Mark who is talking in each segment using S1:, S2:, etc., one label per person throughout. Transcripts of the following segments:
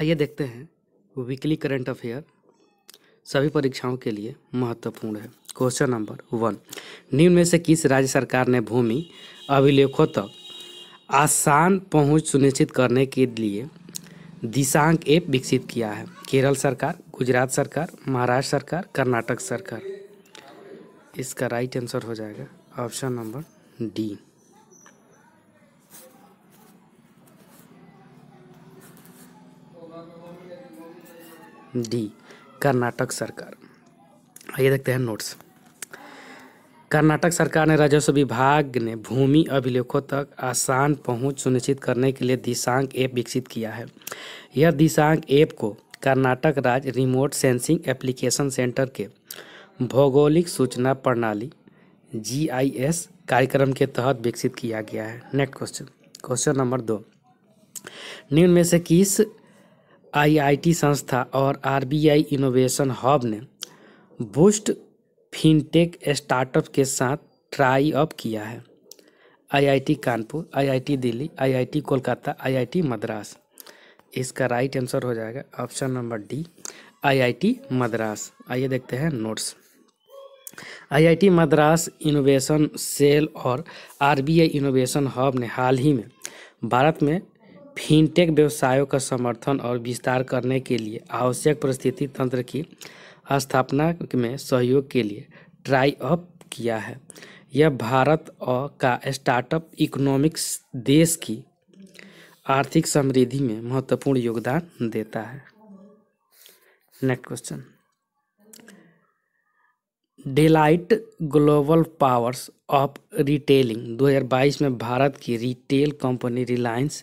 S1: आइए देखते हैं वीकली करंट अफेयर सभी परीक्षाओं के लिए महत्वपूर्ण है क्वेश्चन नंबर वन निम्न में से किस राज्य सरकार ने भूमि अभिलेखों तक आसान पहुंच सुनिश्चित करने के लिए दिशांक ऐप विकसित किया है केरल सरकार गुजरात सरकार महाराष्ट्र सरकार कर्नाटक सरकार इसका राइट आंसर हो जाएगा option number D D Karnataka सरकार आइए देखते हैं नोट्स कर्नाटक सरकार ने राजस्व विभाग ने भूमि अभिलेखों तक आसान पहुंच सुनिश्चित करने के लिए दिशांक ऐप विकसित किया है यह दिशांक ऐप को कर्नाटक राज्य रिमोट सेंसिंग एप्लीकेशन सेंटर के भौगोलिक सूचना प्रणाली जी कार्यक्रम के तहत विकसित किया गया है नेक्स्ट क्वेश्चन क्वेश्चन नंबर दो निम्न में से किस आईआईटी संस्था और आरबीआई इनोवेशन हब ने बूस्ट फिनटेक स्टार्टअप के साथ ट्राई अप किया है IIT Kanpur IIT Delhi IIT Kolkata IIT Madras इसका राइट आंसर हो जाएगा option number D IIT Madras आइए देखते हैं notes IIT Madras innovation cell और आरबीआई इनोवेशन हब ने हाल ही में भारत में फिनटेक व्यवसायों का समर्थन और विस्तार करने के लिए आवश्यक परिस्थिति तंत्र की स्थापना में सहयोग के लिए ट्राई अप किया है यह भारत और का स्टार्टअप इकोनॉमिक्स देश की आर्थिक समृद्धि में महत्वपूर्ण योगदान देता है next question Deloitte global powers of retailing 2022 में भारत की रिटेल कंपनी रिलायंस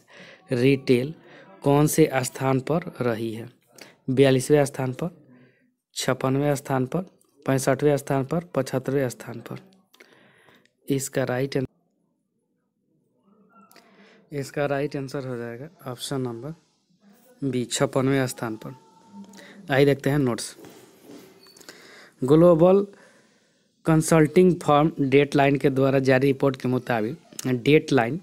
S1: रिटेल कौन से स्थान पर रही है बयालीसवें स्थान पर छप्पनवें स्थान पर पैंसठवें स्थान पर पचहत्तरवें स्थान पर इसका राइट आंसर इसका राइट आंसर हो जाएगा ऑप्शन नंबर बी छप्पनवें स्थान पर आइए देखते हैं notes global consulting firm Deloitte के द्वारा जारी रिपोर्ट के मुताबिक Deloitte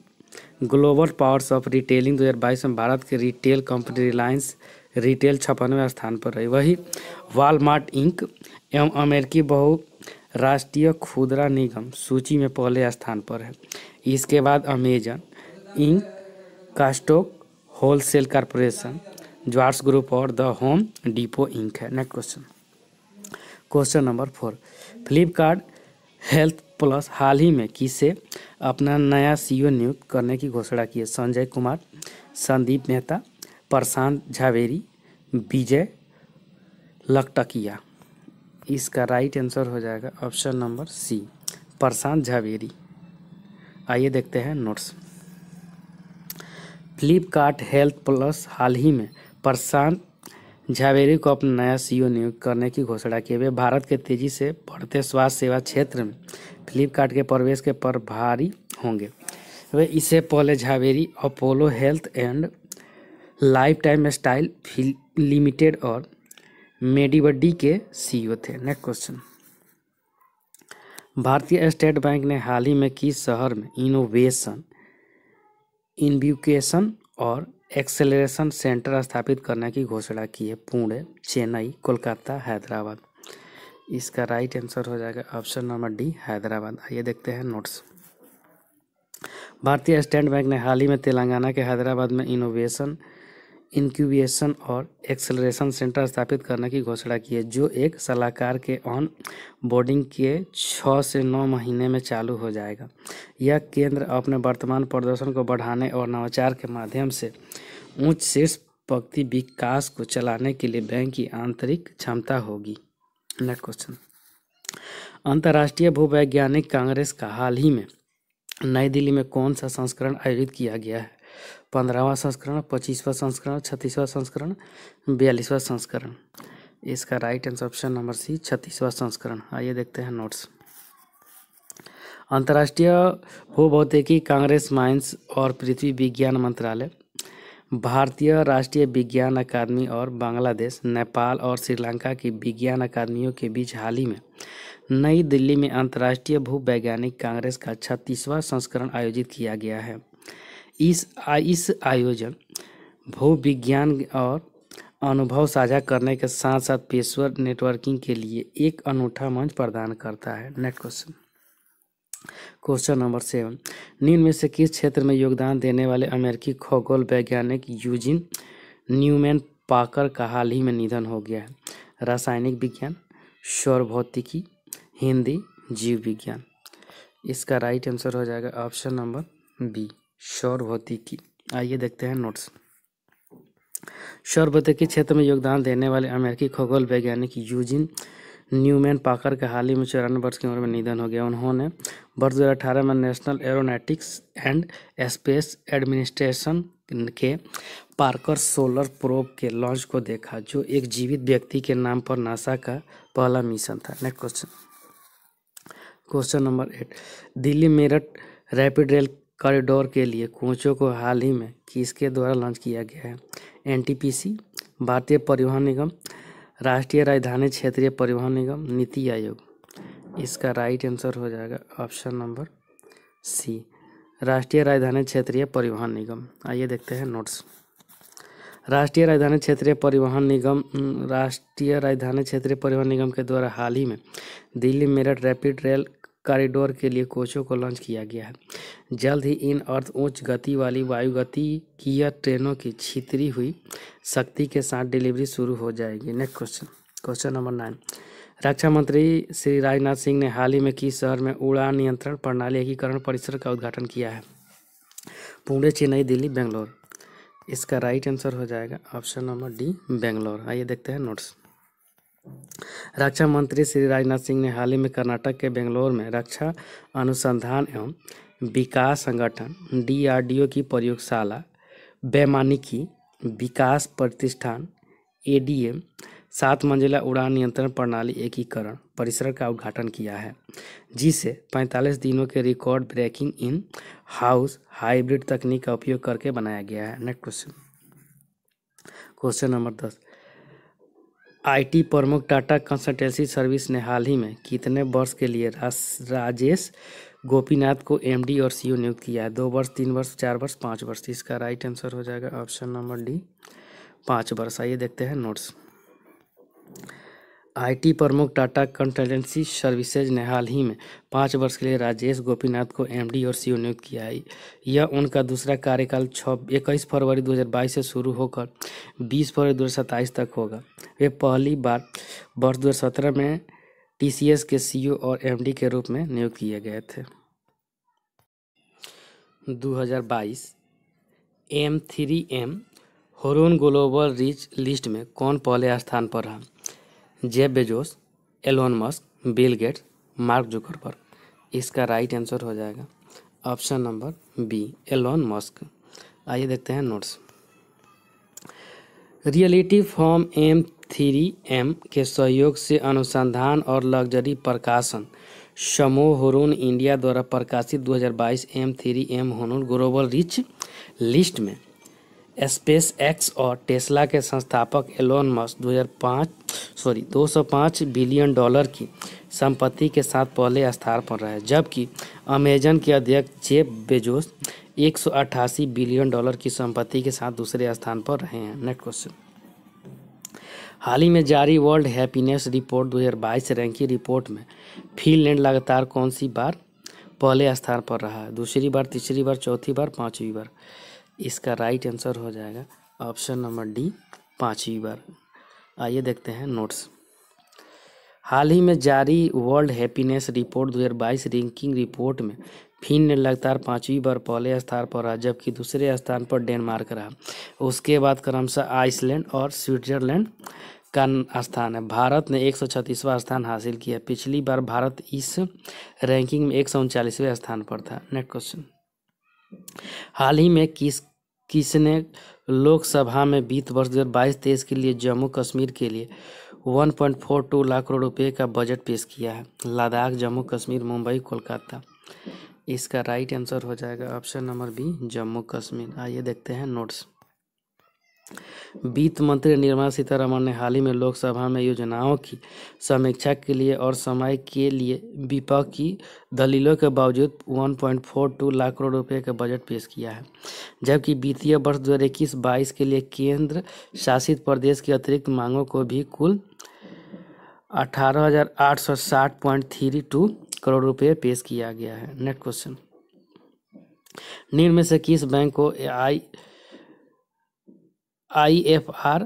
S1: global powers of retailing 2022 में भारत के रिटेल कंपनी रिलायंस रिटेल छप्पनवे स्थान पर रही वही वालमार्ट इंक एवं अमेरिकी बहुराष्ट्रीय खुदरा निगम सूची में पहले स्थान पर है इसके बाद Amazon Inc Costco wholesale corporation Schwarz group और द होम डिपो इंक है next question question number four Flipkart health plus हाल ही में किसे अपना नया सीईओ e नियुक्त करने की घोषणा की है संजय कुमार संदीप मेहता प्रशांत झावेरी विजय लकटकिया इसका राइट आंसर हो जाएगा option number C Prashant Jhaveri आइए देखते हैं नोट्स फ्लिपकार्ट हेल्थ प्लस हाल ही में प्रशांत झावेरी को अपना नया सीईओ e नियुक्त करने की घोषणा किए वे भारत के तेजी से बढ़ते स्वास्थ्य सेवा क्षेत्र में फ्लिपकार्ट के प्रवेश के प्रभारी होंगे वे इससे पहले Jhaveri Apollo health and life time style limited और मेडिबडी के सीईओ थे नेक्स्ट क्वेश्चन भारतीय स्टेट बैंक ने हाल ही में किस शहर में इनोवेशन इन्व्यूकेशन और एक्सेलरेशन सेंटर स्थापित करने की घोषणा की है पुणे चेन्नई कोलकाता हैदराबाद इसका राइट आंसर हो जाएगा ऑप्शन नंबर डी हैदराबाद आइए देखते हैं नोट्स भारतीय स्टेट बैंक ने हाल ही में तेलंगाना के हैदराबाद में इनोवेशन इनक्यूबेशन और एक्सेलरेशन सेंटर स्थापित करने की घोषणा की है जो एक सलाहकार के ऑन बोर्डिंग के छः से नौ महीने में चालू हो जाएगा यह केंद्र अपने वर्तमान प्रदर्शन को बढ़ाने और नवाचार के माध्यम से उच्च शीर्ष पक्ति विकास को चलाने के लिए बैंक की आंतरिक क्षमता होगी नेक्स्ट क्वेश्चन अंतर्राष्ट्रीय भूवैज्ञानिक कांग्रेस का हाल ही में नई दिल्ली में कौन सा संस्करण आयोजित किया गया है पंद्रहवा संस्करण पच्चीसवा संस्करण छत्तीसवा संस्करण बयालीसवा संस्करण इसका right answer option number C छत्तीसवा संस्करण आइए देखते हैं नोट्स अंतर्राष्ट्रीय भूभौतिकी कांग्रेस माइंस और पृथ्वी विज्ञान मंत्रालय भारतीय राष्ट्रीय विज्ञान अकादमी और बांग्लादेश नेपाल और श्रीलंका की विज्ञान अकादमियों के बीच हाल ही में नई दिल्ली में अंतर्राष्ट्रीय भूवैज्ञानिक कांग्रेस का छत्तीसवां संस्करण आयोजित किया गया है इस इस आयोजन भूविज्ञान और अनुभव साझा करने के साथ साथ पेशवर नेटवर्किंग के लिए एक अनूठा मंच प्रदान करता है next question question number seven निम्न में से किस क्षेत्र में योगदान देने वाले अमेरिकी खगोल वैज्ञानिक यूजिन न्यूमैन पाकर का हाल ही में निधन हो गया है रासायनिक विज्ञान सौर भौतिकी हिंदी जीव विज्ञान इसका राइट आंसर हो जाएगा ऑप्शन नंबर बी सौर भौतिकी आइए देखते हैं नोट्स सौर भौतिकी क्षेत्र में योगदान देने वाले अमेरिकी खगोल वैज्ञानिक यूजिन न्यूमैन पाकर के हाल ही में चौरानवे वर्ष की उम्र में निधन हो गया उन्होंने वर्ष दो हज़ार में National Aeronautics and Space Administration के पार्कर सोलर प्रोब के लॉन्च को देखा जो एक जीवित व्यक्ति के नाम पर नासा का पहला मिशन था next question question number eight Delhi Meerut rapid rail corridor के लिए कोचों को हाल ही में किसके द्वारा लॉन्च किया गया है एनटीपीसी भारतीय परिवहन निगम राष्ट्रीय राजधानी क्षेत्रीय परिवहन निगम नीति आयोग इसका राइट आंसर हो जाएगा ऑप्शन नंबर सी राष्ट्रीय राजधानी क्षेत्रीय परिवहन निगम आइए देखते हैं नोट्स राष्ट्रीय राजधानी क्षेत्रीय परिवहन निगम राष्ट्रीय राजधानी क्षेत्रीय परिवहन निगम के द्वारा हाल ही में Delhi Meerut rapid rail corridor के लिए कोचों को लॉन्च किया गया है जल्द ही इन अर्थ उच्च गति वाली की ट्रेनों की छितरी हुई शक्ति के साथ डिलीवरी शुरू हो जाएगी next question question number nine रक्षा मंत्री श्री राजनाथ सिंह ने हाल ही में किस शहर में उड़ान नियंत्रण प्रणाली एकीकरण परिसर का उद्घाटन किया है पुणे चेन्नई दिल्ली बेंगलोर इसका राइट आंसर हो जाएगा ऑप्शन नंबर डी बेंगलोर आइए देखते हैं नोट्स रक्षा मंत्री श्री राजनाथ सिंह ने हाल ही में कर्नाटक के बेंगलोर में रक्षा अनुसंधान एवं विकास संगठन डीआरडीओ की प्रयोगशाला वैमानिकी विकास प्रतिष्ठान एडीएम सात मंजिला उड़ान नियंत्रण प्रणाली एकीकरण परिसर का उद्घाटन किया है जिसे 45 दिनों के record breaking in house hybrid तकनीक का उपयोग करके बनाया गया है नेक्स्ट क्वेश्चन क्वेश्चन नंबर दस आईटी प्रमुख टाटा कंसल्टेंसी सर्विस ने हाल ही में कितने वर्ष के लिए राजेश गोपीनाथ को एमडी और सीईओ नियुक्त किया है दो वर्ष तीन वर्ष चार वर्ष पाँच वर्ष इसका राइट आंसर हो जाएगा ऑप्शन नंबर डी पाँच वर्ष आइए देखते हैं नोट्स आईटी प्रमुख टाटा कंसल्टेंसी सर्विसेज ने हाल ही में पाँच वर्ष के लिए राजेश गोपीनाथ को एमडी और सीईओ नियुक्त किया है यह उनका दूसरा कार्यकाल छ इक्कीस फरवरी 2022 से शुरू होकर 20 फरवरी दो तक होगा वे पहली बार वर्ष 2017 में टीसीएस के सीईओ और एमडी के रूप में नियुक्त किए गए थे 2022 M three M Hurun global rich list में कौन पहले स्थान पर रहा Jeff Bezos Elon Musk Bill Gates Mark Zuckerberg इसका राइट आंसर हो जाएगा option number B Elon Musk आइए देखते हैं notes realty firm M three M के सहयोग से अनुसंधान और लग्जरी प्रकाशन समूह हरून इंडिया द्वारा प्रकाशित 2022 M three M Hurun global rich list में स्पेस एक्स और टेस्ला के संस्थापक Elon Musk 2005 sorry 205 billion dollar की संपत्ति के साथ पहले स्थान पर रहे जबकि अमेजन के अध्यक्ष जेब बेजोस 188 बिलियन डॉलर की संपत्ति के साथ दूसरे स्थान पर रहे हैं नेक्स्ट क्वेश्चन हाल ही में जारी world happiness report 2022 ranking report में फिनलैंड लगातार कौन सी बार पहले स्थान पर रहा है दूसरी बार तीसरी बार चौथी बार पाँचवीं बार इसका राइट आंसर हो जाएगा ऑप्शन नंबर डी पाँचवीं बार आइए देखते हैं नोट्स हाल ही में जारी world happiness report 2022 ranking report में फिन ने लगातार पांचवी बार पहले स्थान पर रहा जबकि दूसरे स्थान पर डेनमार्क रहा उसके बाद क्रमशः आइसलैंड और स्विट्जरलैंड का स्थान है भारत ने एक स्थान हासिल किया पिछली बार भारत इस रैंकिंग में एक स्थान पर था नेक्स्ट क्वेश्चन हाल ही में किस किसने लोकसभा में वित्त वर्ष दो हज़ार तेईस के लिए जम्मू कश्मीर के लिए 1.42 लाख करोड़ रुपए का बजट पेश किया है लद्दाख जम्मू कश्मीर मुंबई कोलकाता इसका राइट आंसर हो जाएगा option number B Jammu Kashmir आइए देखते हैं नोट्स वित्त मंत्री निर्मला सीतारमण ने हाल ही में लोकसभा में योजनाओं की समीक्षा के लिए और समय के लिए विपक्ष की दलीलों के बावजूद 1.42 लाख करोड़ रुपए का बजट पेश किया है जबकि वित्तीय वर्ष दो हज़ार इक्कीस बाईस के लिए केंद्र शासित प्रदेश की अतिरिक्त मांगों को भी कुल अठारह करोड़ रुपये पेश किया गया है नेक्स्ट क्वेश्चन निम्न में से किस बैंक को I I F R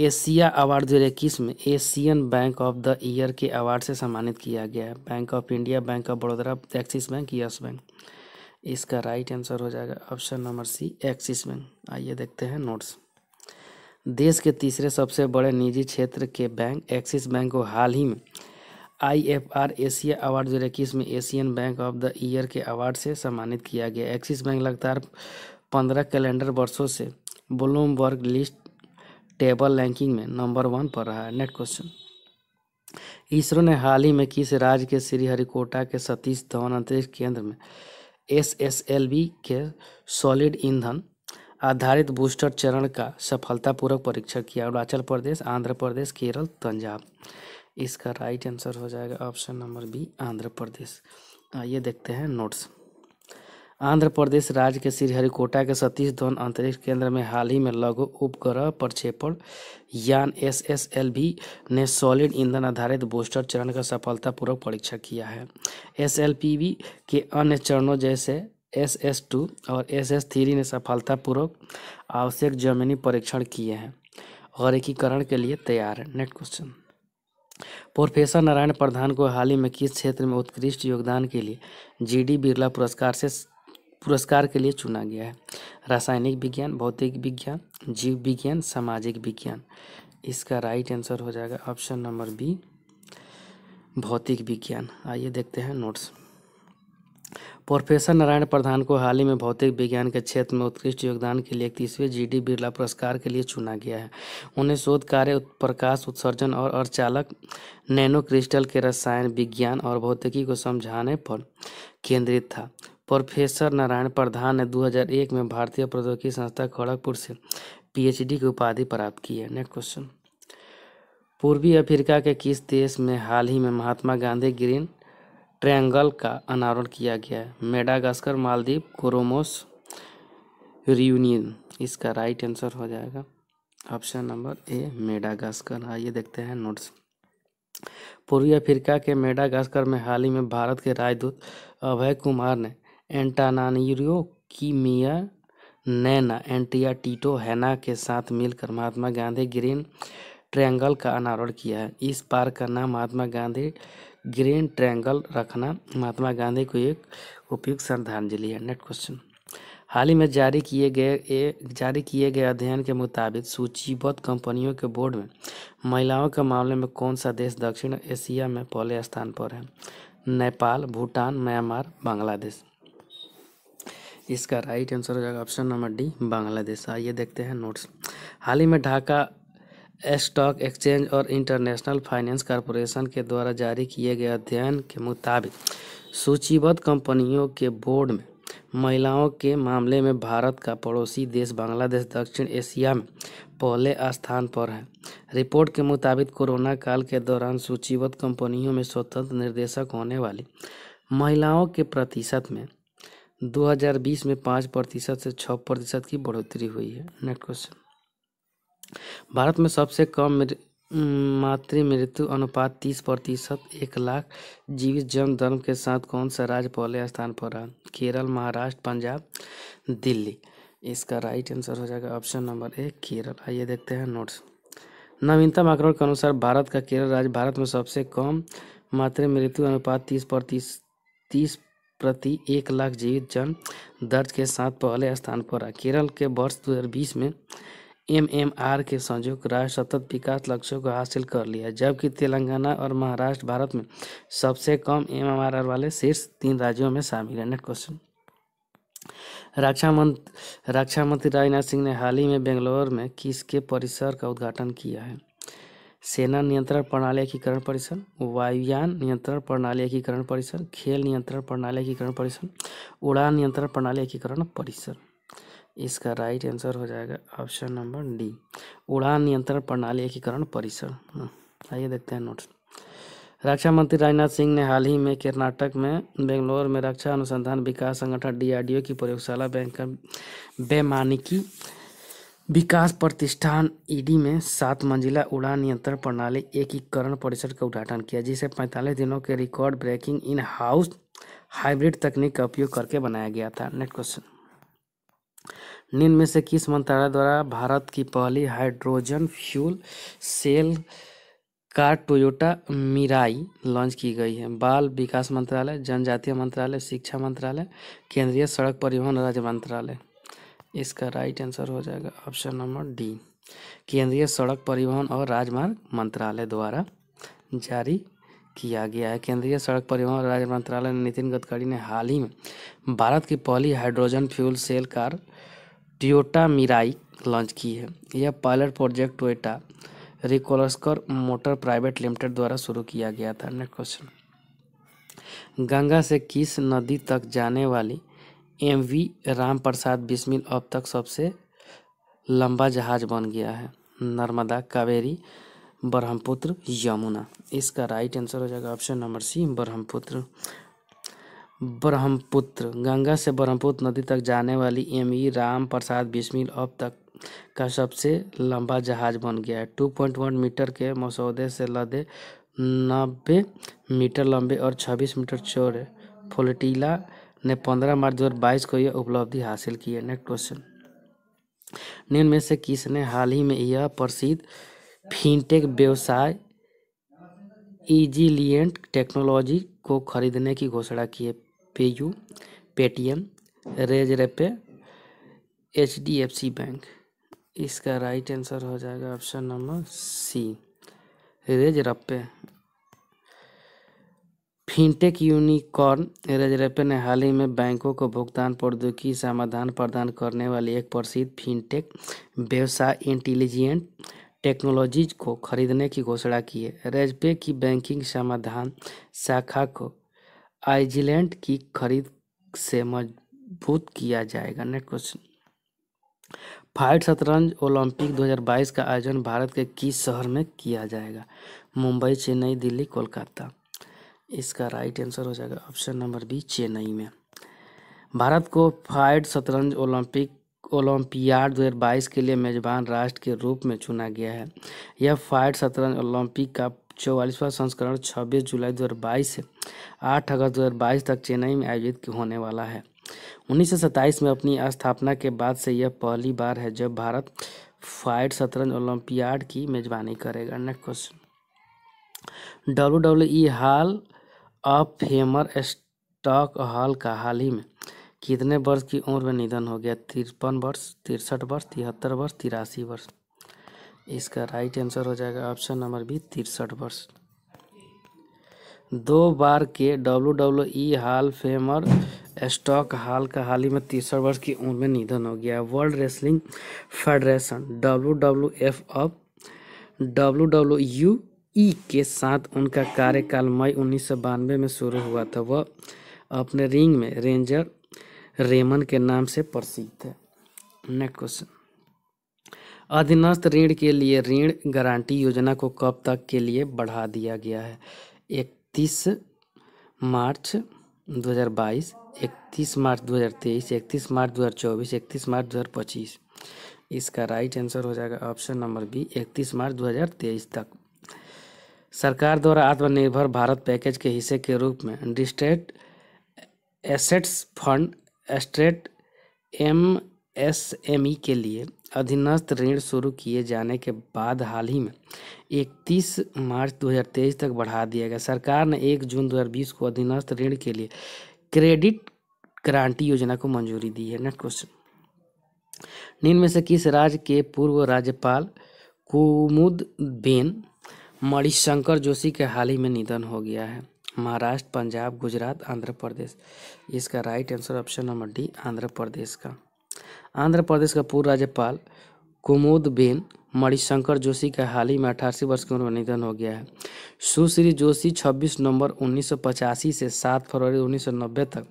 S1: Asia award दो इक्कीस में Asian Bank of the Year के अवार्ड से सम्मानित किया गया है Bank of India Bank of Baroda Axis Bank Yes Bank इसका राइट आंसर हो जाएगा option number C Axis Bank आइए देखते हैं नोट्स देश के तीसरे सबसे बड़े निजी क्षेत्र के बैंक एक्सिस बैंक को हाल ही में I F R Asia award दो इक्कीस में Asian Bank of the Year के अवार्ड से सम्मानित किया गया एक्सिस बैंक लगातार पंद्रह कैलेंडर वर्षों से ब्लूमबर्ग लिस्ट टेबल रैंकिंग में नंबर वन पर रहा है नेक्स्ट क्वेश्चन इसरो ने हाल ही में किस राज्य के श्रीहरिकोटा के सतीश धवन अंतरिक्ष केंद्र में एस एस एल बी के सॉलिड ईंधन आधारित बूस्टर चरण का सफलतापूर्वक परीक्षण किया अरुणाचल प्रदेश आंध्र प्रदेश केरल पंजाब इसका राइट आंसर हो जाएगा option number B Andhra Pradesh आइए देखते हैं नोट्स आंध्र प्रदेश राज्य के श्रीहरिकोटा के सतीश धवन अंतरिक्ष केंद्र में हाल ही में लघु उपग्रह प्रक्षेपण यान एस एस एल वी ने सॉलिड ईंधन आधारित बूस्टर चरण का सफलतापूर्वक परीक्षा किया है एस एल पी वी के अन्य चरणों जैसे एस एस टू और एस एस थ्री ने सफलतापूर्वक आवश्यक जमीनी परीक्षण किए हैं और एकीकरण के लिए तैयार है next question professor Narayan Pradhan को हाल ही में किस क्षेत्र में उत्कृष्ट योगदान के लिए जी डी बिरला पुरस्कार से पुरस्कार के लिए चुना गया है रासायनिक विज्ञान भौतिक विज्ञान जीव विज्ञान सामाजिक विज्ञान इसका राइट आंसर हो जाएगा ऑप्शन नंबर बी भौतिक विज्ञान आइए देखते हैं नोट्स प्रोफेसर नारायण प्रधान को हाल ही में भौतिक विज्ञान के क्षेत्र में उत्कृष्ट योगदान के लिए इकतीसवें जी डी बिरला पुरस्कार के लिए चुना गया है उन्हें शोध कार्य प्रकाश उत्सर्जन और अर्चालक नैनो क्रिस्टल के रसायन विज्ञान और भौतिकी को समझाने पर केंद्रित था प्रोफेसर नारायण प्रधान ने 2001 में भारतीय प्रौद्योगिकी संस्था खड़गपुर से पीएचडी की उपाधि प्राप्त की है नेक्स्ट क्वेश्चन पूर्वी अफ्रीका के किस देश में हाल ही में महात्मा गांधी ग्रीन ट्रायंगल का अनावरण किया गया है मेडागास्कर मालदीव कोरोमोस रियूनियन इसका राइट आंसर हो जाएगा ऑप्शन नंबर ए मेडागास्कर आइए देखते हैं नोट्स पूर्वी अफ्रीका के मेडागास्कर में हाल ही में भारत के राजदूत अभय कुमार ने की मिया नैना एंटिया टीटो हैना के साथ मिलकर महात्मा गांधी ग्रीन ट्रायंगल का अनावरण किया है इस पार्क का नाम महात्मा गांधी ग्रीन ट्रायंगल रखना महात्मा गांधी को एक उपयुक्त श्रद्धांजलि है नेक्स्ट क्वेश्चन हाल ही में जारी किए गए जारी किए गए अध्ययन के मुताबिक सूचीबद्ध कंपनियों के बोर्ड में महिलाओं के मामले में कौन सा देश दक्षिण एशिया में पहले स्थान पर है नेपाल भूटान म्यांमार बांग्लादेश इसका राइट आंसर हो जाएगा ऑप्शन नंबर डी बांग्लादेश आइए देखते हैं नोट्स हाल ही में ढाका स्टॉक एक्सचेंज और इंटरनेशनल फाइनेंस कॉरपोरेशन के द्वारा जारी किए गए अध्ययन के मुताबिक सूचीबद्ध कंपनियों के बोर्ड में महिलाओं के मामले में भारत का पड़ोसी देश बांग्लादेश दक्षिण एशिया में पहले स्थान पर है रिपोर्ट के मुताबिक कोरोना काल के दौरान सूचीबद्ध कंपनियों में स्वतंत्र निर्देशक होने वाली महिलाओं के प्रतिशत में 2020 में पाँच प्रतिशत से छः प्रतिशत की बढ़ोतरी हुई है नेक्स्ट क्वेश्चन भारत में सबसे कम मातृ मृत्यु अनुपात तीस प्रतिशत एक लाख जीवित जन्म धर्म के साथ कौन सा राज्य पहले स्थान पर रहा केरल महाराष्ट्र पंजाब दिल्ली इसका राइट आंसर हो जाएगा ऑप्शन नंबर एक केरल आइए देखते हैं नोट्स नवीनतम आंकड़ों के अनुसार भारत का केरल राज्य भारत में सबसे कम मातृ मृत्यु अनुपात तीस प्रतिशत तीस प्रति एक लाख जीवित जन दर्ज के साथ पहले स्थान पर है केरल के वर्ष 2020 में एमएमआर के संयुक्त राष्ट्र सतत विकास लक्ष्यों को हासिल कर लिया जबकि तेलंगाना और महाराष्ट्र भारत में सबसे कम आर वाले शीर्ष तीन राज्यों में शामिल है नेक्स्ट क्वेश्चन रक्षा मंत्री रक्षा मंत्री राजनाथ सिंह ने हाल ही में बेंगलोर में किसके परिसर का उद्घाटन किया है सेना नियंत्रण प्रणाली एकीकरण परिषद वायुयान नियंत्रण प्रणाली एकीकरण परिषद खेल नियंत्रण प्रणाली एकीकरण परिषद उड़ान नियंत्रण प्रणाली एकीकरण परिषद इसका राइट आंसर हो जाएगा ऑप्शन नंबर डी उड़ान नियंत्रण प्रणाली एकीकरण परिषद हम्म, आइए देखते हैं नोट्स रक्षा मंत्री राजनाथ सिंह ने हाल ही में कर्नाटक में बेंगलोर में रक्षा अनुसंधान विकास संगठन डीआरडीओ की प्रयोगशाला बैंक बेमानिकी विकास प्रतिष्ठान ईडी में सात मंजिला उड़ान नियंत्रण प्रणाली एकीकरण परिषद का उद्घाटन किया जिसे 45 दिनों के record breaking in house hybrid तकनीक का उपयोग करके बनाया गया था नेक्स्ट क्वेश्चन निम्न में से किस मंत्रालय द्वारा भारत की पहली hydrogen fuel cell car Toyota Mirai launch की गई है बाल विकास मंत्रालय जनजातीय मंत्रालय शिक्षा मंत्रालय केंद्रीय सड़क परिवहन राज्य मंत्रालय इसका राइट आंसर हो जाएगा ऑप्शन नंबर डी केंद्रीय सड़क परिवहन और राजमार्ग मंत्रालय द्वारा जारी किया गया है केंद्रीय सड़क परिवहन और राज्य मंत्रालय नितिन गडकरी ने हाल ही में भारत की पहली hydrogen fuel cell car Toyota Mirai launch की है यह pilot project Toyota Kirloskar motor private limited द्वारा शुरू किया गया था नेक्स्ट क्वेश्चन गंगा से किस नदी तक जाने वाली एम वी राम प्रसाद बिस्मिल अब तक सबसे लंबा जहाज बन गया है नर्मदा कावेरी ब्रह्मपुत्र यमुना इसका राइट आंसर हो जाएगा option number C Brahmaputra Brahmaputra Ganga से ब्रह्मपुत्र नदी तक जाने वाली एम ई राम प्रसाद बिस्मिल अब तक का सबसे लंबा जहाज बन गया है टू पॉइंट वन मीटर के मसौदे से लदे नब्बे मीटर लंबे और छब्बीस मीटर चौड़े फोलटीला ने 15 मार्च 2022 को यह उपलब्धि हासिल की है नेक्स्ट क्वेश्चन निम्न में से किसने हाल ही में यह प्रसिद्ध फिनटेक व्यवसाय इजिलियंट टेक्नोलॉजी को खरीदने की घोषणा की है PayU Paytm Razorpay H D F C bank इसका राइट आंसर हो जाएगा ऑप्शन नंबर सी रपे फिनटेक यूनिकॉर्न रेजरेपे ने हाल ही में बैंकों को भुगतान प्रौद्योगिकी समाधान प्रदान करने वाली एक प्रसिद्ध फिनटेक व्यवसाय इंटेलिजेंट टेक्नोलॉजीज को खरीदने की घोषणा की है रेजपे की बैंकिंग समाधान शाखा को आइजीलैंड की खरीद से मजबूत किया जाएगा नेक्स्ट क्वेश्चन फाइट शतरंज ओलंपिक 2022 का आयोजन भारत के किस शहर में किया जाएगा मुंबई चेन्नई दिल्ली कोलकाता इसका राइट आंसर हो जाएगा ऑप्शन नंबर बी चेन्नई में भारत को फाइट शतरंज ओलंपिक ओलंपियाड 2022 के लिए मेजबान राष्ट्र के रूप में चुना गया है यह फाइट शतरंज ओलंपिक का चौवालीसवां संस्करण 26 जुलाई 2022 से 8 अगस्त 2022 तक चेन्नई में आयोजित होने वाला है उन्नीस में अपनी स्थापना के बाद से यह पहली बार है जब भारत फाइट शतरंज ओलंपियाड की मेजबानी करेगा नेक्स्ट क्वेश्चन डब्ल्यू हाल अब फेमर स्टॉक हॉल का हाल ही में कितने वर्ष की उम्र में निधन हो गया तिरपन वर्ष तिरसठ वर्ष तिहत्तर वर्ष तिरासी वर्ष इसका राइट आंसर हो जाएगा ऑप्शन नंबर बी तिरसठ वर्ष दो बार के W W E hall famer स्टॉक हाल का हाल ही में तिरसठ वर्ष की उम्र में निधन हो गया World Wrestling Federation W W F अब डब्ल्यू डब्ल्यू यू ई के साथ उनका कार्यकाल मई उन्नीस में शुरू हुआ था वह अपने रिंग में रेंजर रेमन के नाम से प्रसिद्ध थे नेक्स्ट क्वेश्चन अधीनस्थ ऋण के लिए ऋण गारंटी योजना को कब तक के लिए बढ़ा दिया गया है इकतीस मार्च 2022 इकतीस मार्च 2023 इकतीस मार्च 2024 इकतीस मार्च 2025 इसका राइट आंसर हो जाएगा ऑप्शन नंबर बी इकतीस मार्च 2023 तक सरकार द्वारा आत्मनिर्भर भारत पैकेज के हिस्से के रूप में distressed assets fund straight M S M E के लिए अधीनस्थ ऋण शुरू किए जाने के बाद हाल ही में 31 मार्च 2023 तक बढ़ा दिया गया सरकार ने 1 जून 2020 को अधीनस्थ ऋण के लिए क्रेडिट ग्रांटी योजना को मंजूरी दी है नेक्स्ट क्वेश्चन निम्न में से किस राज्य के पूर्व राज्यपाल कुमुद बेन मणिशंकर जोशी के हाल ही में निधन हो गया है महाराष्ट्र पंजाब गुजरात आंध्र प्रदेश इसका right answer option number D Andhra Pradesh का आंध्र प्रदेश का पूर्व राज्यपाल कुमुद बेन मणिशंकर जोशी का हाल ही में अठासी वर्ष की उम्र में निधन हो गया है सुश्री जोशी 26 नवंबर 1985 से 7 फरवरी 1990 तक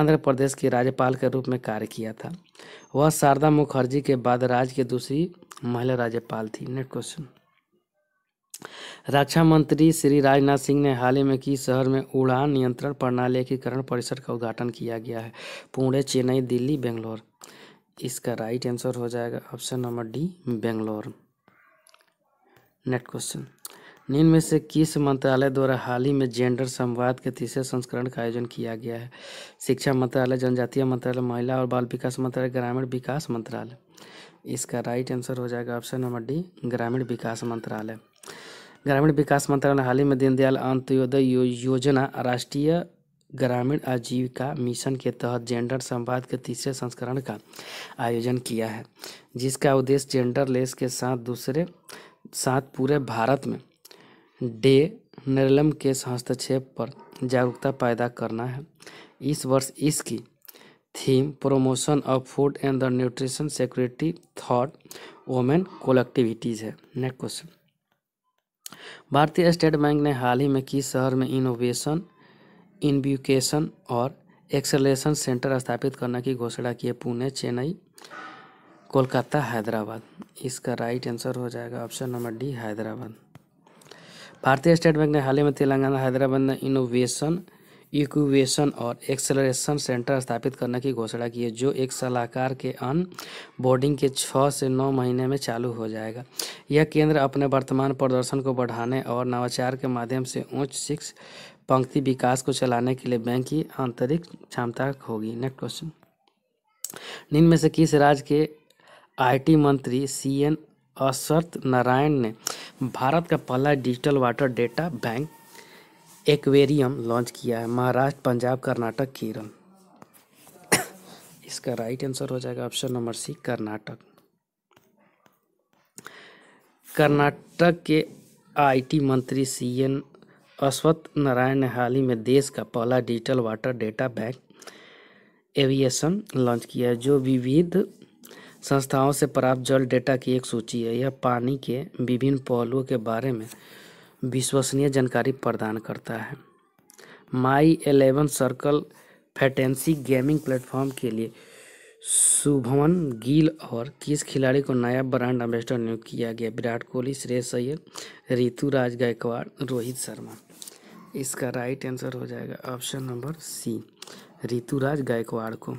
S1: आंध्र प्रदेश के राज्यपाल के रूप में कार्य किया था वह शारदा मुखर्जी के बाद राज्य की दूसरी महिला राज्यपाल थी नेक्स्ट क्वेश्चन रक्षा मंत्री श्री राजनाथ सिंह ने हाल ही में की शहर में उड़ान नियंत्रण प्रणाली एकीकरण परिसर का उद्घाटन किया गया है पुणे चेन्नई दिल्ली बेंगलोर इसका राइट आंसर हो जाएगा option number D Bangalore next question निम्न में से किस मंत्रालय द्वारा हाल ही में जेंडर संवाद के तीसरे संस्करण का आयोजन किया गया है शिक्षा मंत्रालय जनजातीय मंत्रालय महिला और बाल विकास मंत्रालय ग्रामीण विकास मंत्रालय इसका राइट आंसर हो जाएगा ऑप्शन नंबर डी ग्रामीण विकास मंत्रालय ग्रामीण विकास मंत्रालय ने हाल ही में दीनदयाल अंत्योदय यो, योजना राष्ट्रीय ग्रामीण आजीविका मिशन के तहत जेंडर संवाद के तीसरे संस्करण का आयोजन किया है जिसका उद्देश्य जेंडर लेस के साथ दूसरे साथ पूरे भारत में डे नरलम के हस्तक्षेप पर जागरूकता पैदा करना है इस वर्ष इसकी theme promotion of food and the nutrition security through women collectivities है नेक्स्ट क्वेश्चन भारतीय स्टेट बैंक ने हाल ही में किस शहर में इनोवेशन इन्व्यूकेशन और एक्सलेशन सेंटर स्थापित करने की घोषणा की है पुणे चेन्नई कोलकाता हैदराबाद इसका राइट आंसर हो जाएगा ऑप्शन नंबर डी हैदराबाद भारतीय स्टेट बैंक ने हाल ही में तेलंगाना हैदराबाद में इनोवेशन इक्वेशन और एक्सेलरेशन सेंटर स्थापित करने की घोषणा की है जो एक सलाहकार के अन बोर्डिंग के छः से नौ महीने में चालू हो जाएगा यह केंद्र अपने वर्तमान प्रदर्शन को बढ़ाने और नवाचार के माध्यम से उच्च शिक्ष पंक्ति विकास को चलाने के लिए बैंक की आंतरिक क्षमता होगी नेक्स्ट क्वेश्चन निम्न में से किस राज्य के आईटी मंत्री सी एन नारायण ने भारत का पहला digital water data bank aquarium launch किया है महाराष्ट्र पंजाब कर्नाटक केरल इसका राइट आंसर हो जाएगा option number C Karnataka Karnataka के आईटी मंत्री सी एन अश्वथ नारायण ने हाल ही में देश का पहला digital water data bank aviation launch किया है जो विविध संस्थाओं से प्राप्त जल डेटा की एक सूची है यह पानी के विभिन्न पहलुओं के बारे में विश्वसनीय जानकारी प्रदान करता है My Eleven Circle fantasy gaming platform के लिए शुभमन गिल और किस खिलाड़ी को नया ब्रांड एम्बेसडर नियुक्त किया गया विराट कोहली श्रेयस अय्यर राज गायकवाड़ रोहित शर्मा इसका राइट आंसर हो जाएगा option number C Ruturaj Gaikwad को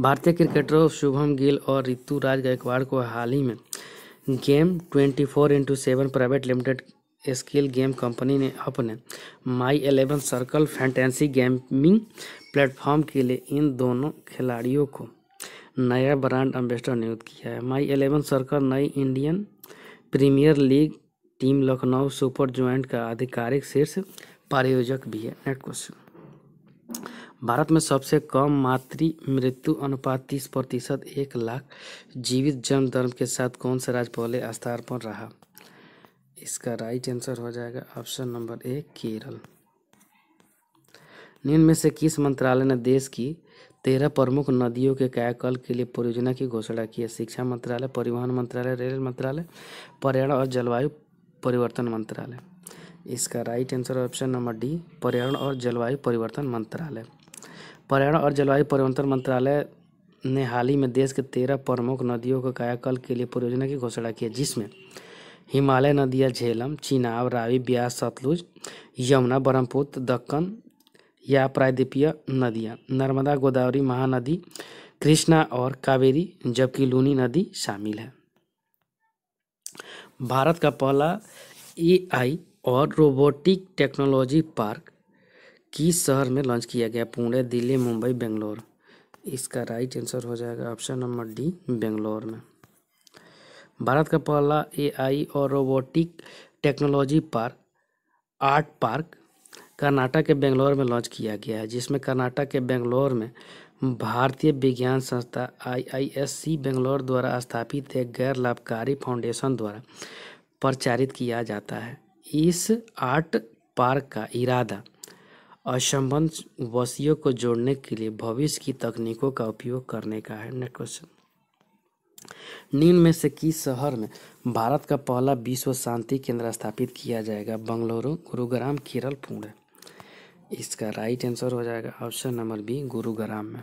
S1: भारतीय क्रिकेटरों शुभम गिल और ऋतुराज गायकवाड़ को हाल ही में game twenty four into seven private limited skill game company ने अपने My Eleven Circle fantasy gaming platform के लिए इन दोनों खिलाड़ियों को नया ब्रांड एम्बेसडर नियुक्त किया है माई एलेवन सर्कल नई Indian Premier League team Lucknow Super Giants का आधिकारिक शीर्ष प्रायोजक भी है नेट क्वेश्चन भारत में सबसे कम मातृ मृत्यु अनुपात तीस प्रतिशत एक लाख जीवित जन्म दर के साथ कौन सा राज्य पहले स्थान पर रहा इसका राइट आंसर हो जाएगा ऑप्शन नंबर ए केरल निम्न में से किस मंत्रालय ने देश की तेरह प्रमुख नदियों के कायाकल के लिए परियोजना की घोषणा की है शिक्षा मंत्रालय परिवहन मंत्रालय रेल मंत्रालय पर्यावरण और जलवायु परिवर्तन मंत्रालय इसका right answer option number D पर्यावरण और जलवायु परिवर्तन मंत्रालय पर्यावरण और जलवायु परिवर्तन मंत्रालय ने हाल ही में देश के तेरह प्रमुख नदियों के कायाकल्प के लिए परियोजना की घोषणा की है जिसमें हिमालय नदियाँ झेलम चिनाब रावी ब्यास सतलुज यमुना ब्रह्मपुत्र दक्कन या प्रायद्वीपीय नदियाँ नर्मदा गोदावरी महानदी कृष्णा और कावेरी जबकि लूनी नदी शामिल है भारत का पहला एआई और रोबोटिक टेक्नोलॉजी पार्क किस शहर में लॉन्च किया गया पुणे दिल्ली मुंबई बेंगलोर इसका राइट आंसर हो जाएगा ऑप्शन नंबर डी बेंगलोर में भारत का पहला एआई और robotic technology park ART park Karnataka के बेंगलोर में लॉन्च किया गया है जिसमें कर्नाटक के बेंगलोर में भारतीय विज्ञान संस्था आईआईएससी बेंगलोर द्वारा स्थापित एक गैर लाभकारी फाउंडेशन द्वारा प्रचारित किया जाता है इस आर्ट पार्क का इरादा असंबंध वसियों को जोड़ने के लिए भविष्य की तकनीकों का उपयोग करने का है नेक्स्ट क्वेश्चन निम्न में से किस शहर में भारत का पहला विश्व शांति केंद्र स्थापित किया जाएगा बंगलुरु गुरुग्राम केरल पुणे इसका राइट आंसर हो जाएगा ऑप्शन नंबर बी गुरुग्राम में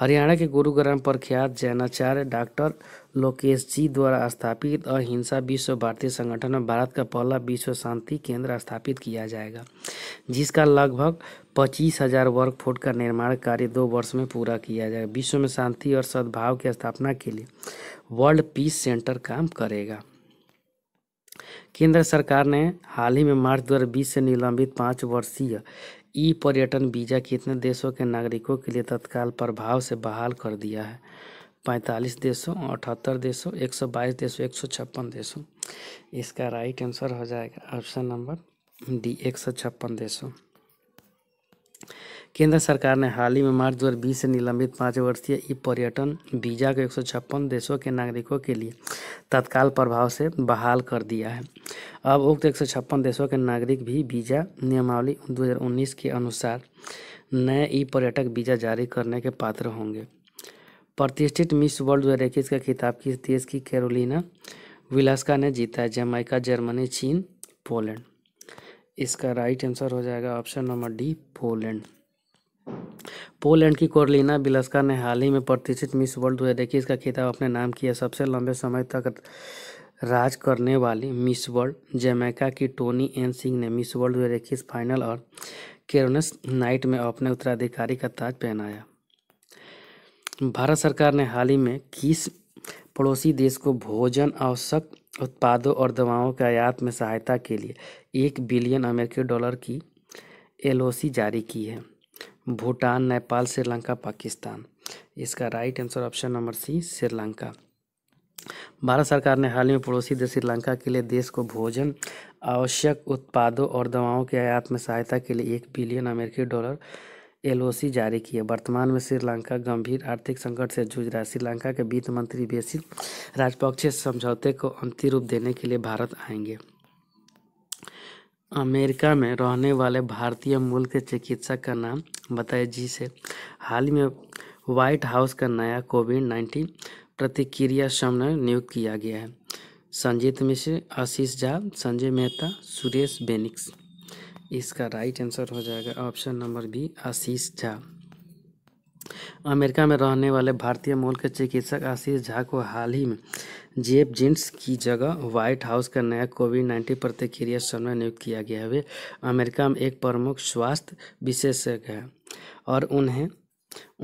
S1: हरियाणा के गुरुग्राम प्रख्यात जैनाचार्य डॉक्टर लोकेश जी द्वारा स्थापित अहिंसा विश्व भारती संगठन में भारत का पहला विश्व शांति केंद्र स्थापित किया जाएगा जिसका लगभग पच्चीस हजार वर्ग फुट का निर्माण कार्य दो वर्ष में पूरा किया जाएगा विश्व में शांति और सद्भाव की स्थापना के लिए वर्ल्ड पीस सेंटर काम करेगा केंद्र सरकार ने हाल ही में मार्च दो से निलंबित पाँच वर्षीय ई पर्यटन वीज़ा कितने देशों के नागरिकों के लिए तत्काल प्रभाव से बहाल कर दिया है पैंतालीस देशों अठहत्तर देशों एक सौ बाईस देशों एक सौ छप्पन देशों इसका राइट आंसर हो जाएगा ऑप्शन नंबर डी एक सौ छप्पन देशों केंद्र सरकार ने हाल ही में मार्च दो से निलंबित पाँच वर्षीय ई पर्यटन वीज़ा को एक देशों के नागरिकों के लिए तत्काल प्रभाव से बहाल कर दिया है अब उक्त एक देशों के नागरिक भी वीज़ा नियमावली 2019 के अनुसार नए ई पर्यटक वीज़ा जारी करने के पात्र होंगे प्रतिष्ठित मिस वर्ल्ड दो का खिताब किस देश की कैरोलिना विलास्का ने जीता है जमैका जर्मनी चीन पोलैंड इसका राइट आंसर हो जाएगा option number D Poland Poland की कोरलिना बिलस्का ने हाल ही में प्रतिष्ठित मिस वर्ल्ड दो इसका खिताब अपने नाम किया सबसे लंबे समय तक राज करने वाली मिस वर्ल्ड जमैका की टोनी एन सिंह ने मिस वर्ल्ड दो इक्कीस फाइनल और केरोनस नाइट में अपने उत्तराधिकारी का ताज पहनाया भारत सरकार ने हाल ही में किस पड़ोसी देश को भोजन आवश्यक उत्पादों और दवाओं के आयात में सहायता के लिए एक बिलियन अमेरिकी डॉलर की एलओसी जारी की है भूटान नेपाल श्रीलंका पाकिस्तान इसका right answer option number C Sri Lanka Bharat सरकार ने हाल ही में पड़ोसी देश श्रीलंका के लिए देश को भोजन आवश्यक उत्पादों और दवाओं के आयात में सहायता के लिए एक बिलियन अमेरिकी डॉलर एलओसी जारी किए वर्तमान में श्रीलंका गंभीर आर्थिक संकट से जूझ रहा है श्रीलंका के वित्त मंत्री बेसिल राजपक्षे समझौते को अंतिम रूप देने के लिए भारत आएंगे अमेरिका में रहने वाले भारतीय मूल के चिकित्सक का नाम बताया जिसे हाल ही में व्हाइट हाउस का नया कोविड नाइन्टीन प्रतिक्रिया समन्वय नियुक्त किया गया है संजीत मिश्र आशीष झा संजय मेहता सुरेश बेनिक्स इसका राइट आंसर हो जाएगा option number B Ashish Jha America में रहने वाले भारतीय मूल के चिकित्सक आशीष झा को हाल ही में जेब जिन्स की जगह व्हाइट हाउस का नया कोविड नाइन्टीन प्रतिक्रिया समय नियुक्त किया गया है वे अमेरिका में एक प्रमुख स्वास्थ्य विशेषज्ञ हैं और उन्हें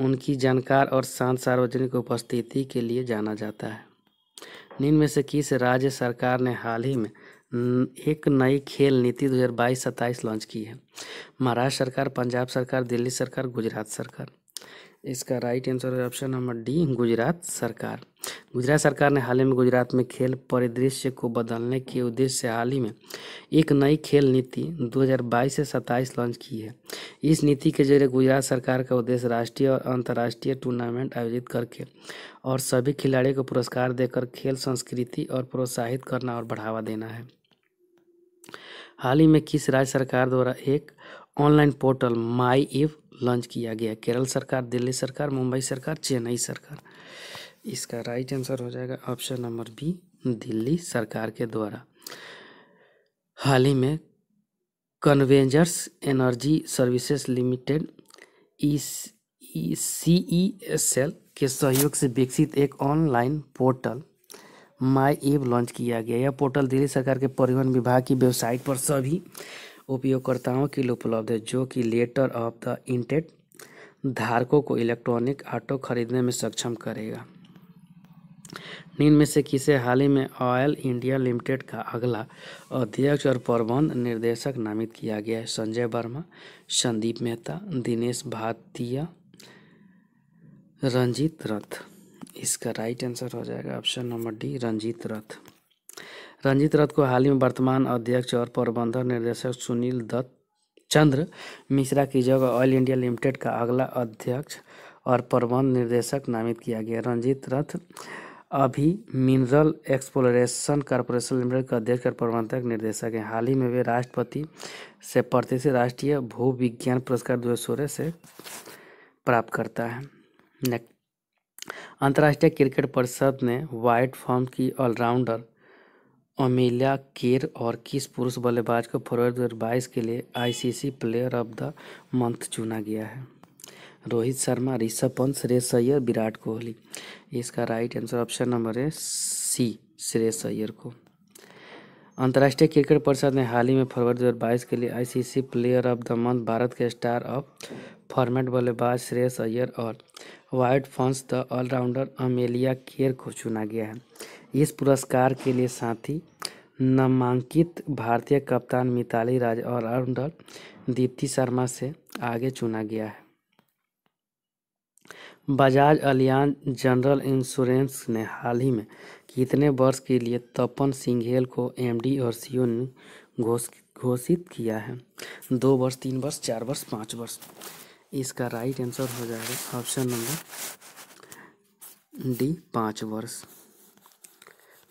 S1: उनकी जानकार और शांत सार्वजनिक उपस्थिति के लिए जाना जाता है निम्न में से किस राज्य सरकार ने हाल ही में एक नई खेल नीति 2022 हज़ार लॉन्च की है महाराष्ट्र सरकार पंजाब सरकार दिल्ली सरकार गुजरात सरकार इसका राइट आंसर है ऑप्शन नंबर डी गुजरात सरकार गुजरात सरकार ने हाल ही में गुजरात में खेल परिदृश्य को बदलने के उद्देश्य से हाल ही में एक नई खेल नीति 2022 से 27 लॉन्च की है इस नीति के जरिए गुजरात सरकार का उद्देश्य राष्ट्रीय और अंतर्राष्ट्रीय टूर्नामेंट आयोजित करके और सभी खिलाड़ियों को पुरस्कार देकर खेल संस्कृति और प्रोत्साहित करना और बढ़ावा देना है हाल ही में किस राज्य सरकार द्वारा एक ऑनलाइन पोर्टल माई इफ लॉन्च किया गया केरल सरकार दिल्ली सरकार मुंबई सरकार चेन्नई सरकार इसका राइट आंसर हो जाएगा ऑप्शन नंबर बी दिल्ली सरकार के द्वारा हाल ही में convergence energy services limited C E S L के सहयोग से विकसित एक online portal my app launch किया गया यह पोर्टल दिल्ली सरकार के परिवहन विभाग की वेबसाइट पर सभी उपयोगकर्ताओं के लिए उपलब्ध है जो कि लेटर ऑफ द इंटेट धारकों को इलेक्ट्रॉनिक ऑटो खरीदने में सक्षम करेगा निम्न में से किसे हाल ही में ऑयल इंडिया लिमिटेड का अगला अध्यक्ष और प्रबंध निर्देशक नामित किया गया है संजय वर्मा संदीप मेहता दिनेश भारतीय रंजीत रथ इसका राइट आंसर हो जाएगा ऑप्शन नंबर डी रंजीत रथ रंजीत रथ को हाल ही में वर्तमान अध्यक्ष और प्रबंधन निर्देशक सुनील दत्त चंद्र मिश्रा की जगह ऑयल इंडिया लिमिटेड का अगला अध्यक्ष और प्रबंध निर्देशक नामित किया गया रंजीत रथ अभी मिनरल एक्सप्लोरेशन कॉरपोरेशन लिमिटेड के अध्यक्ष और प्रबंधक निर्देशक हैं हाल ही में वे राष्ट्रपति से प्रतिष्ठित राष्ट्रीय भू विज्ञान पुरस्कार दो से प्राप्त करता है नेक्स्ट अंतर्राष्ट्रीय क्रिकेट परिषद ने व्हाइट फॉर्म की ऑलराउंडर अमेलिया केर और किस पुरुष बल्लेबाज को फरवरी दो हज़ार बाईस के लिए ICC player of the month चुना गया है रोहित शर्मा ऋषभ पंत श्रेयस अय्यर विराट कोहली इसका राइट आंसर ऑप्शन नंबर है सी श्रेष अय्यर को अंतर्राष्ट्रीय क्रिकेट परिषद ने हाल ही में फरवरी दो हज़ार बाईस के लिए ICC player of the month भारत के स्टार ऑफ फॉर्मेट बल्लेबाज श्रेष अय्यर और वाइट फंस द ऑलराउंडर अमेलिया केर को चुना गया है इस पुरस्कार के लिए साथी नामांकित भारतीय कप्तान मिताली राज और ऑलराउंडर दीप्ति शर्मा से आगे चुना गया है बजाज अलियान जनरल इंश्योरेंस ने हाल ही में कितने वर्ष के लिए तपन सिंघेल को एमडी और सीईओ ने घोष घोषित किया है दो वर्ष तीन वर्ष चार वर्ष पाँच वर्ष इसका राइट आंसर हो जाएगा ऑप्शन नंबर डी पाँच वर्ष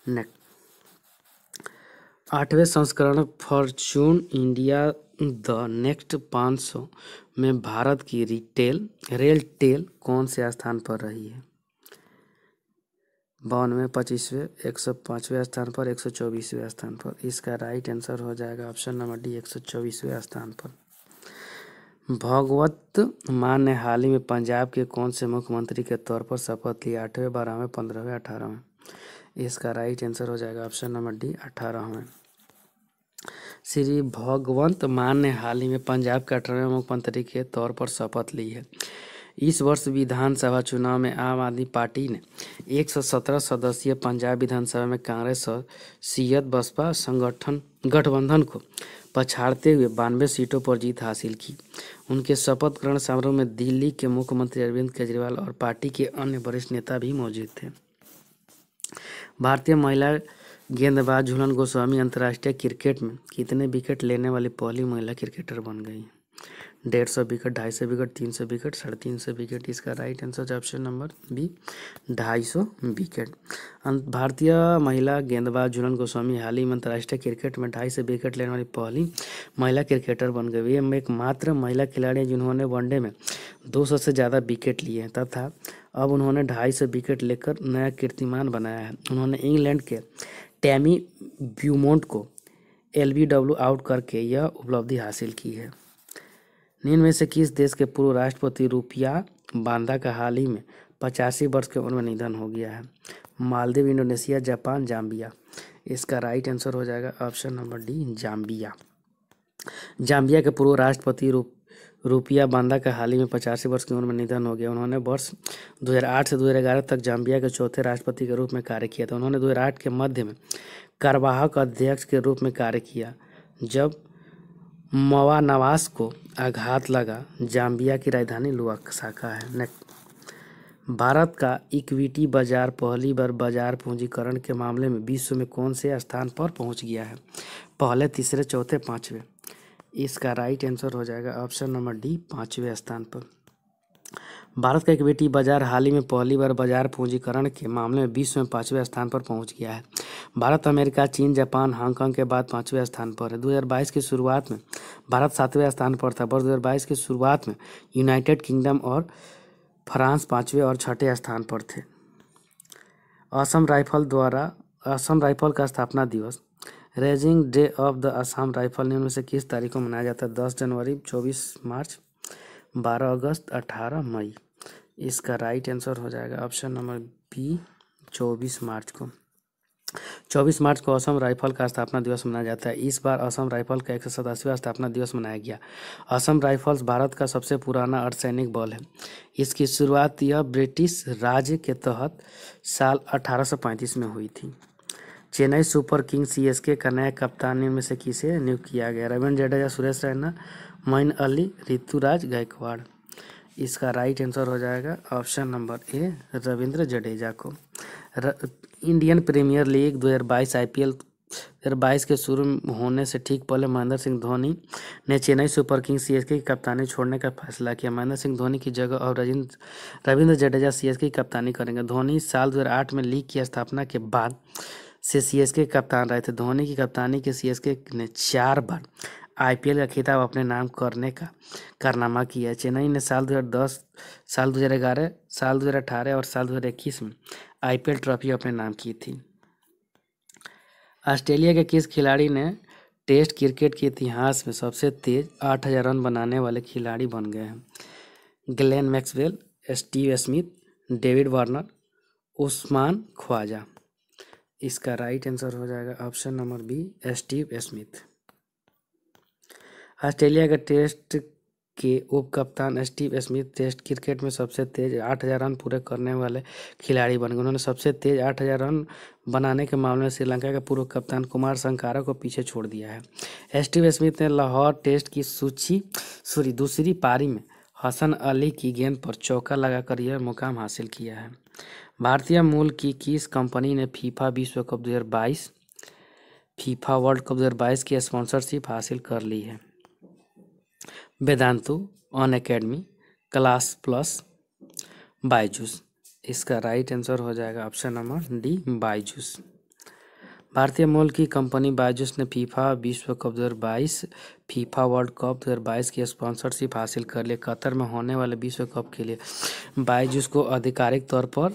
S1: नेक्स्ट आठवें संस्करण फॉर्चून इंडिया द नेक्स्ट 500 में भारत की रिटेल रेल टेल कौन से स्थान पर रही है बानवे पच्चीसवें एक सौ पाँचवें स्थान पर एक सौ चौबीसवें स्थान पर इसका राइट आंसर हो जाएगा ऑप्शन नंबर डी एक सौ चौबीसवें स्थान पर भगवत मान ने हाल ही में पंजाब के कौन से मुख्यमंत्री के तौर पर शपथ ली आठवें बारहवें पंद्रहवें अठारहवें इसका राइट आंसर हो जाएगा ऑप्शन नंबर डी अठारह में श्री भगवंत मान ने हाल ही में पंजाब के अठारहवें मुख्यमंत्री के तौर पर शपथ ली है इस वर्ष विधानसभा चुनाव में आम आदमी पार्टी ने 117 सदस्यीय पंजाब विधानसभा में कांग्रेस और सीयत बसपा संगठन गठबंधन को पछाड़ते हुए बानवे सीटों पर जीत हासिल की उनके शपथ ग्रहण समारोह में दिल्ली के मुख्यमंत्री अरविंद केजरीवाल और पार्टी के अन्य वरिष्ठ नेता भी मौजूद थे भारतीय महिला गेंदबाज झूलन गोस्वामी अंतर्राष्ट्रीय क्रिकेट में कितने विकेट लेने वाली पहली महिला क्रिकेटर बन गई डेढ़ सौ विकेट ढाई सौ विकेट तीन सौ विकेट साढ़े तीन सौ विकेट इसका right answer option number B ढाई सौ विकेट भारतीय महिला गेंदबाज झूलन गोस्वामी हाल ही में अंतर्राष्ट्रीय क्रिकेट में ढाई सौ विकेट लेने वाली पहली महिला क्रिकेटर बन गई है एकमात्र महिला खिलाड़ी हैं जिन्होंने वनडे में दो सौ से ज़्यादा विकेट लिए हैं तथा अब उन्होंने ढाई सौ विकेट लेकर नया कीर्तिमान बनाया है उन्होंने इंग्लैंड के टैमी ब्यूमोंट को एल आउट करके यह उपलब्धि हासिल की है निम्न से किस देश के पूर्व राष्ट्रपति रुपिया बांदा का हाल ही में पचासी वर्ष की उम्र में निधन हो गया है मालदीव इंडोनेशिया जापान जाम्बिया इसका राइट आंसर हो जाएगा option number D Zambia Zambia के पूर्व राष्ट्रपति रूप रूपिया बांदा का हाल ही में पचासी वर्ष की उम्र में निधन हो गया उन्होंने वर्ष 2008 से 2011 तक जाम्बिया के चौथे राष्ट्रपति के रूप में कार्य किया था उन्होंने 2008 के मध्य में कार्यवाहक अध्यक्ष के रूप में कार्य किया जब मवानवास को आघात लगा जाम्बिया की राजधानी लुआसाका है नेक्स्ट भारत का इक्विटी बाजार पहली बार बाजार पूंजीकरण के मामले में विश्व में कौन से स्थान पर पहुंच गया है पहले तीसरे चौथे पाँचवें इसका राइट आंसर हो जाएगा ऑप्शन नंबर डी पाँचवें स्थान पर भारत का इक्विटी बाजार हाल ही में पहली बार बाजार पूंजीकरण के मामले में विश्व में पाँचवें स्थान पर पहुंच गया है भारत अमेरिका चीन जापान हांगकांग के बाद पाँचवें स्थान पर है 2022 की शुरुआत में भारत सातवें स्थान पर था वर्ष दो की शुरुआत में यूनाइटेड किंगडम और फ्रांस पाँचवें और छठे स्थान पर थे असम राइफल द्वारा असम राइफल का स्थापना दिवस raising day of the Assam rifle ने उनमें से किस तारीख को मनाया जाता है दस जनवरी चौबीस मार्च बारह अगस्त अठारह मई इसका राइट आंसर हो जाएगा ऑप्शन नंबर बी चौबीस मार्च को चौबीस मार्च को असम राइफल का स्थापना दिवस मनाया जाता है इस बार असम राइफल का एक सौ सतासीवा स्थापना दिवस मनाया गया असम राइफल्स भारत का सबसे पुराना अर्धसैनिक बल है इसकी शुरुआत यह ब्रिटिश राज्य के तहत साल 1835 में हुई थी चेन्नई सुपर किंग सीएसके का नया कप्तान में से किसे नियुक्त किया गया रविंद्र जडेजा सुरेश रैना मोइन अली ऋतुराज गायकवाड़ इसका राइट आंसर हो जाएगा option number A Ravindra Jadeja को र, इंडियन प्रीमियर लीग 2022 आईपीएल 2022 के शुरू होने से ठीक पहले महेंद्र सिंह धोनी ने चेन्नई सुपर किंग्स सीएसके की कप्तानी छोड़ने का फैसला किया महेंद्र सिंह धोनी की जगह और रविंद्र रविंद्र जडेजा सीएसके की कप्तानी करेंगे धोनी साल 2008 में लीग की स्थापना के बाद से सीएसके कप्तान रहे थे धोनी की कप्तानी के सीएसके ने चार बार आईपीएल का खिताब अपने नाम करने का कारनामा किया चेन्नई ने साल 2010, साल 2011, साल 2018 और साल 2021 में आईपीएल ट्रॉफी अपने नाम की थी ऑस्ट्रेलिया के किस खिलाड़ी ने टेस्ट क्रिकेट के इतिहास में सबसे तेज 8000 रन बनाने वाले खिलाड़ी बन गए हैं Glenn Maxwell Steve Smith David Warner Usman Khawaja इसका राइट आंसर हो जाएगा option number B Steve Smith Australia के टेस्ट के उप कप्तान स्टीव स्मिथ टेस्ट क्रिकेट में सबसे तेज 8000 रन पूरे करने वाले खिलाड़ी बन गए उन्होंने सबसे तेज 8000 रन बनाने के मामले में श्रीलंका के पूर्व कप्तान कुमार संकारा को पीछे छोड़ दिया है स्टीव स्मिथ ने लाहौर टेस्ट की सूची सूरी दूसरी पारी में हसन अली की गेंद पर चौका लगाकर यह मुकाम हासिल किया है भारतीय मूल की किस कंपनी ने फीफा विश्व कप दो फीफा वर्ल्ड कप दो की स्पॉन्सरशिप हासिल कर ली है वेदांतु ऑन एकेडमी क्लास प्लस बायजूस इसका राइट आंसर हो जाएगा ऑप्शन नंबर डी बायजूस भारतीय मूल की कंपनी बायजूस ने फीफा विश्व कप बाईस फीफा वर्ल्ड कप बाईस की स्पॉन्सरशिप हासिल कर लिए कतर में होने वाले विश्व कप के लिए बायजूस को आधिकारिक तौर पर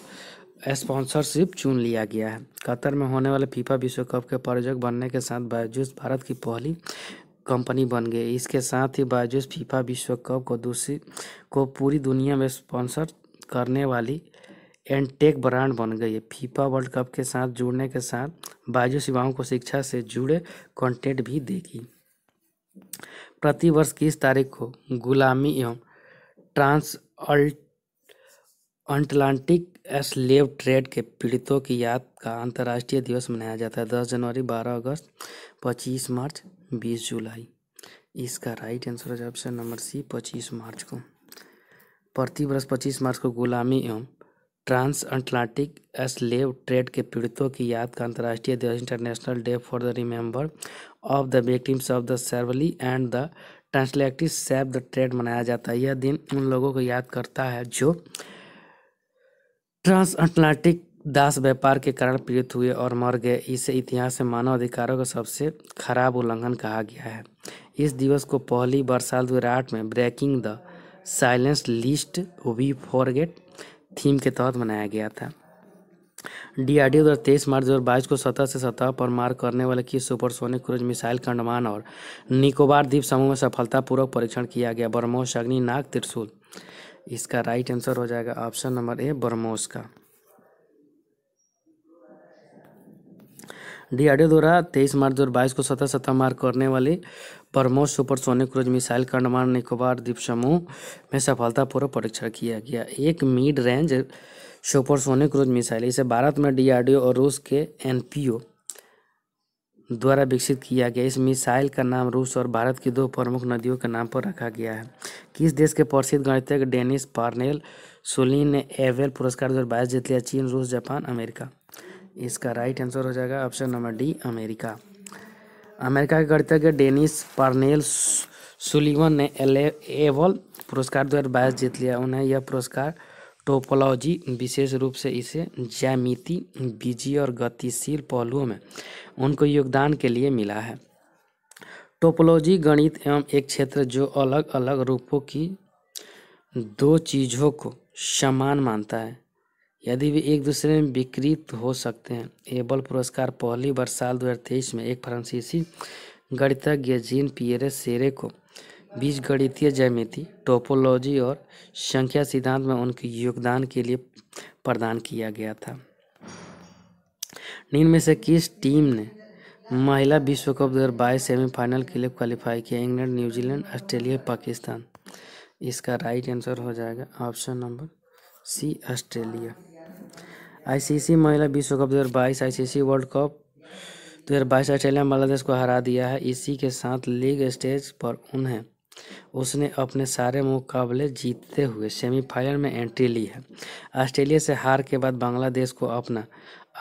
S1: स्पॉन्सरशिप चुन लिया गया है कतर में होने वाले फीफा विश्व कप के प्रयोजक बनने के साथ बायजूस भारत की पहली कंपनी बन गई इसके साथ ही बायजूस फीफा विश्व कप को दूसरी को पूरी दुनिया में स्पॉन्सर करने वाली एंड टेक ब्रांड बन गई है फीफा वर्ल्ड कप के साथ जुड़ने के साथ बायजू सेवाओं को शिक्षा से जुड़े कंटेंट भी देगी प्रतिवर्ष किस तारीख को गुलामी एवं ट्रांस अंटलांटिक स्लेव ट्रेड के पीड़ितों की याद का अंतर्राष्ट्रीय दिवस मनाया जाता है दस जनवरी बारह अगस्त पच्चीस मार्च बीस जुलाई इसका राइट आंसर हो जाए ऑप्शन नंबर सी पच्चीस मार्च को प्रति वर्ष पच्चीस मार्च को गुलामी एवं ट्रांस अटलांटिक स्लेव ट्रेड के पीड़ितों की याद का अंतर्राष्ट्रीय दिवस international day for the remember of the victims of the slavery and the transatlantic slave the trade मनाया जाता है यह दिन उन लोगों को याद करता है जो ट्रांस अटलांटिक दास व्यापार के कारण पीड़ित हुए और मर गए इसे इतिहास में मानव अधिकारों का सबसे खराब उल्लंघन कहा गया है इस दिवस को पहली बार साल दो में breaking the silence lest we forget theme के तहत मनाया गया था डी आर डी द्वारा तेईस मार्च दो बाईस को सतह से सतह पर मार करने वाले की सुपरसोनिक क्रूज मिसाइल कंडमान और निकोबार द्वीप समूह में सफलतापूर्वक परीक्षण किया गया बर्मोस अग्नि नाग त्रिशूल इसका राइट आंसर हो जाएगा ऑप्शन नंबर ए बर्मोस का डीआरडीओ द्वारा 23 मार्च 2022 को सतह सतह मार करने वाली परमोस सुपरसोनिक क्रूज मिसाइल का अंडमान निकोबार द्वीप समूह में सफलतापूर्वक परीक्षण किया गया एक mid range supersonic cruise missile इसे भारत में डीआरडीओ और रूस के एनपीओ द्वारा विकसित किया गया इस मिसाइल का नाम रूस और भारत की दो प्रमुख नदियों के नाम पर रखा गया है किस देश के प्रसिद्ध गणितज्ञ डेनिस पार्नेल सोलिन ने एवेल पुरस्कार दो जीत लिया चीन रूस जापान अमेरिका इसका राइट आंसर हो जाएगा option number D America America के गणितज्ञ डेनिस पार्नेल सुलिवन ने एवल पुरस्कार दो जीत लिया उन्हें यह पुरस्कार टोपोलॉजी विशेष रूप से इसे ज्यामिति बीजी और गतिशील पहलुओं में उनको योगदान के लिए मिला है टोपोलॉजी गणित एवं एक क्षेत्र जो अलग अलग रूपों की दो चीज़ों को समान मानता है यदि वे एक दूसरे में विकृत हो सकते हैं एबल पुरस्कार पहली बार साल 2023 में एक फ्रांसीसी गणितज्ञ जीन पियरे सेरे को बीज गणितीय जयमिति टोपोलॉजी और संख्या सिद्धांत में उनके योगदान के लिए प्रदान किया गया था निम्न में से किस टीम ने महिला विश्व कप दो हज़ार बाईस सेमीफाइनल के लिए क्वालिफाई किया इंग्लैंड न्यूजीलैंड ऑस्ट्रेलिया पाकिस्तान इसका राइट आंसर हो जाएगा option number C Australia ICC महिला विश्व कप दो आईसीसी वर्ल्ड कप बाईस ऑस्ट्रेलिया बांग्लादेश को हरा दिया है इसी के साथ लीग स्टेज पर उन्हें उसने अपने सारे मुकाबले जीतते हुए सेमीफाइनल में एंट्री ली है ऑस्ट्रेलिया से हार के बाद बांग्लादेश को अपना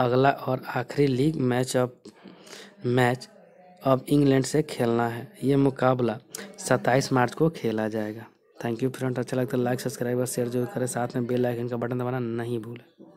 S1: अगला और आखिरी लीग मैच अब मैच अब इंग्लैंड से खेलना है ये मुकाबला 27 मार्च को खेला जाएगा थैंक यू फ्रेंड अच्छा लगता है लाइक सब्सक्राइब और शेयर जरूर करें साथ में बेल आइकन का बटन दबाना नहीं भूलें